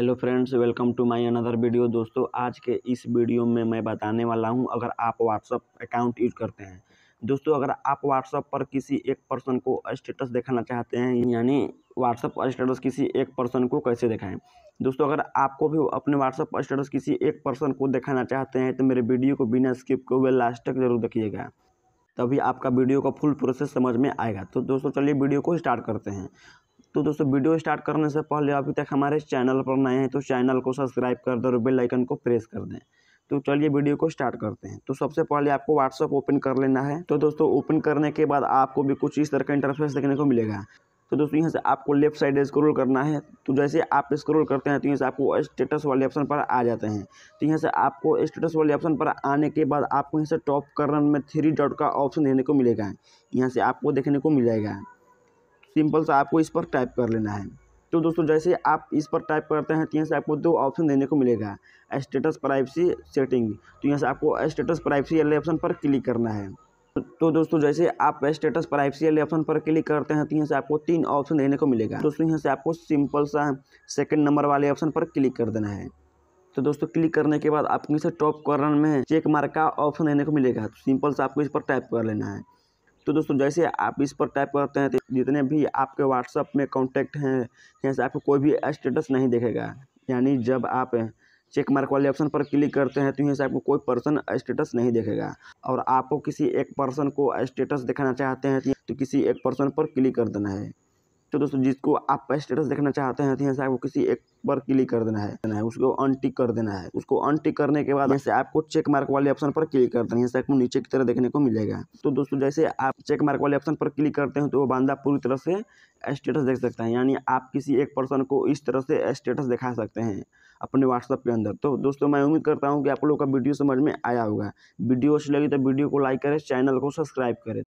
hello friends welcome to my another video दोस्तों आज के इस वीडियो में मैं बताने वाला हूं अगर आप व्हाट्सअप अकाउंट यूज करते हैं दोस्तों अगर आप व्हाट्सअप पर किसी एक पर्सन को स्टेटस दिखाना चाहते हैं यानी व्हाट्सअप स्टेटस किसी एक पर्सन को कैसे दिखाएं दोस्तों अगर आपको भी अपने व्हाट्सअप स्टेटस किसी एक पर्सन को दिखाना चाहते हैं तो मेरे वीडियो को बिना स्किप किए हुए लास्ट तक जरूर देखिएगा तभी आपका वीडियो का फुल प्रोसेस समझ में आएगा तो दोस्तों चलिए वीडियो को स्टार्ट करते हैं तो दोस्तों वीडियो स्टार्ट करने से पहले अभी तक हमारे चैनल पर नए हैं तो चैनल को सब्सक्राइब कर दें और बेल आइकन को प्रेस कर दें तो चलिए वीडियो को स्टार्ट करते हैं तो सबसे पहले आपको व्हाट्सअप ओपन कर लेना है तो दोस्तों ओपन करने के बाद आपको भी कुछ इस तरह का इंटरफेस देखने को मिलेगा तो दोस्तों यहाँ से आपको लेफ्ट साइड स्क्रॉल करना है तो जैसे आप स्क्रॉल करते हैं तो यहाँ से आपको स्टेटस वाले ऑप्शन पर आ जाते हैं तो यहाँ से आपको स्टेटस वाले ऑप्शन पर आने के बाद आपको यहाँ से टॉप कर्नर में थ्री डॉट का ऑप्शन देने को मिलेगा यहाँ से आपको देखने को मिल जाएगा सिंपल सा आपको इस पर टाइप कर लेना है तो दोस्तों जैसे आप इस पर टाइप करते हैं तो यहाँ से आपको दो ऑप्शन देने को मिलेगा स्टेटस प्राइवेसी सेटिंग तो यहाँ से आपको स्टेटस प्राइवेसी वाले ऑप्शन पर क्लिक करना है तो दोस्तों जैसे आप स्टेटस प्राइवेसी वाले ऑप्शन पर क्लिक करते हैं तो यहाँ से आपको तीन ऑप्शन देने को मिलेगा दोस्तों यहाँ से आपको सिंपल सा सेकेंड नंबर वाले ऑप्शन पर क्लिक कर देना है तो दोस्तों क्लिक करने के बाद आपको इसे टॉप कॉर्नर में चेक मार्क का ऑप्शन देने को मिलेगा तो सिंपल सा आपको इस पर टाइप कर लेना है तो दोस्तों जैसे आप इस पर टाइप करते हैं तो जितने भी आपके व्हाट्सअप में कॉन्टैक्ट हैं तो यहाँ से आपको कोई भी स्टेटस नहीं देखेगा यानी जब आप चेक मार्क वाले ऑप्शन पर क्लिक करते हैं तो यहाँ से आपको कोई पर्सन स्टेटस नहीं देखेगा और आपको किसी एक पर्सन को स्टेटस दिखाना चाहते हैं तो किसी एक पर्सन पर क्लिक कर देना है तो दोस्तों जिसको आप स्टेटस देखना चाहते हैं तो यहाँ से आपको किसी एक पर क्लिक कर देना है देना है उसको अनटिक कर देना है उसको अनटिक करने के बाद जैसे आपको चेक मार्क वाले ऑप्शन पर क्लिक कर देना है यहाँ से आपको नीचे की तरह देखने को मिलेगा तो दोस्तों जैसे आप चेक मार्क वाले ऑप्शन पर क्लिक करते हैं तो वो बंदा पूरी तरह से स्टेटस देख सकता है यानी आप किसी एक पर्सन को इस तरह से स्टेटस दिखा सकते हैं अपने व्हाट्सअप के अंदर तो दोस्तों मैं उम्मीद करता हूँ कि आप लोगों का वीडियो समझ में आया होगा वीडियो अच्छी लगी तो वीडियो को लाइक करें चैनल को सब्सक्राइब करें